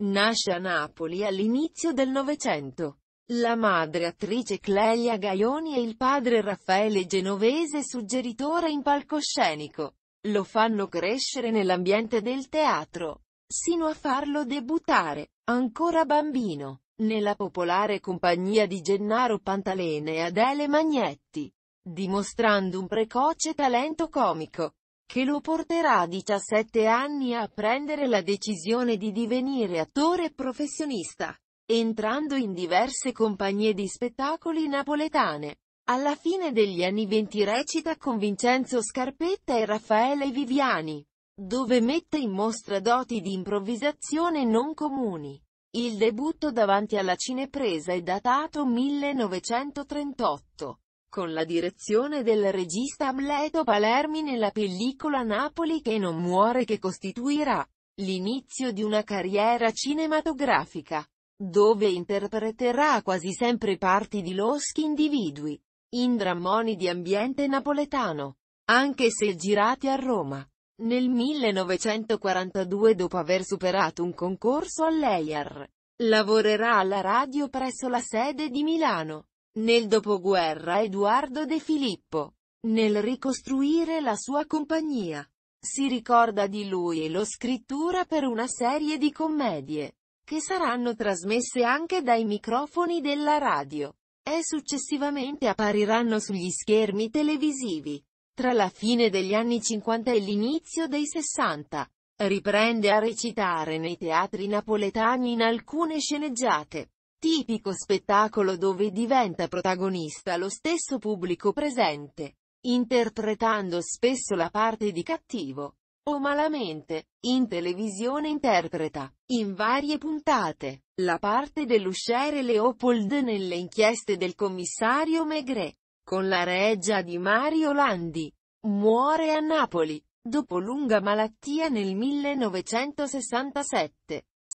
Nasce a Napoli all'inizio del Novecento. La madre attrice Clelia Gaioni e il padre Raffaele Genovese suggeritore in palcoscenico. Lo fanno crescere nell'ambiente del teatro, sino a farlo debuttare, ancora bambino, nella popolare compagnia di Gennaro Pantalene e Adele Magnetti, dimostrando un precoce talento comico che lo porterà a 17 anni a prendere la decisione di divenire attore professionista, entrando in diverse compagnie di spettacoli napoletane. Alla fine degli anni 20 recita con Vincenzo Scarpetta e Raffaele Viviani, dove mette in mostra doti di improvvisazione non comuni. Il debutto davanti alla cinepresa è datato 1938 con la direzione del regista Amleto Palermi nella pellicola Napoli che non muore che costituirà l'inizio di una carriera cinematografica, dove interpreterà quasi sempre parti di loschi individui, in drammoni di ambiente napoletano, anche se girati a Roma. Nel 1942 dopo aver superato un concorso all'EIAR, lavorerà alla radio presso la sede di Milano. Nel dopoguerra Eduardo De Filippo, nel ricostruire la sua compagnia, si ricorda di lui e lo scrittura per una serie di commedie, che saranno trasmesse anche dai microfoni della radio, e successivamente appariranno sugli schermi televisivi. Tra la fine degli anni 50 e l'inizio dei 60, riprende a recitare nei teatri napoletani in alcune sceneggiate. Tipico spettacolo dove diventa protagonista lo stesso pubblico presente, interpretando spesso la parte di cattivo, o malamente, in televisione interpreta, in varie puntate, la parte dell'usciere Leopold nelle inchieste del commissario Maigret, con la reggia di Mario Landi. Muore a Napoli, dopo lunga malattia nel 1967.